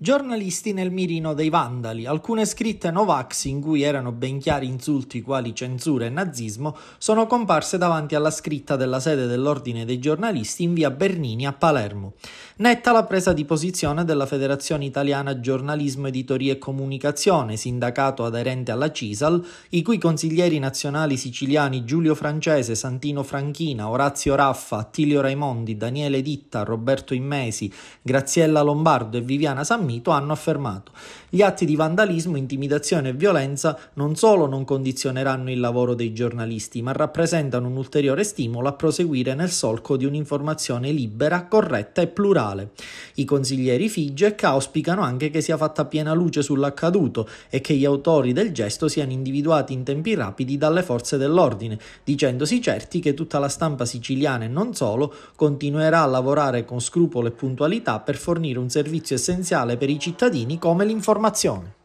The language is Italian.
Giornalisti nel mirino dei vandali, alcune scritte Novax in cui erano ben chiari insulti quali censura e nazismo, sono comparse davanti alla scritta della sede dell'Ordine dei giornalisti in via Bernini a Palermo. Netta la presa di posizione della Federazione Italiana Giornalismo, Editoria e Comunicazione, sindacato aderente alla CISAL, i cui consiglieri nazionali siciliani Giulio Francese, Santino Franchina, Orazio Raffa, Attilio Raimondi, Daniele Ditta, Roberto Immesi, Graziella Lombardo e Viviana Sammini Calamito hanno affermato. Gli atti di vandalismo, intimidazione e violenza non solo non condizioneranno il lavoro dei giornalisti, ma rappresentano un ulteriore stimolo a proseguire nel solco di un'informazione libera, corretta e plurale. I consiglieri Figek auspicano anche che sia fatta piena luce sull'accaduto e che gli autori del gesto siano individuati in tempi rapidi dalle forze dell'ordine, dicendosi certi che tutta la stampa siciliana e non solo continuerà a lavorare con scrupolo e puntualità per fornire un servizio essenziale per i cittadini come l'informazione.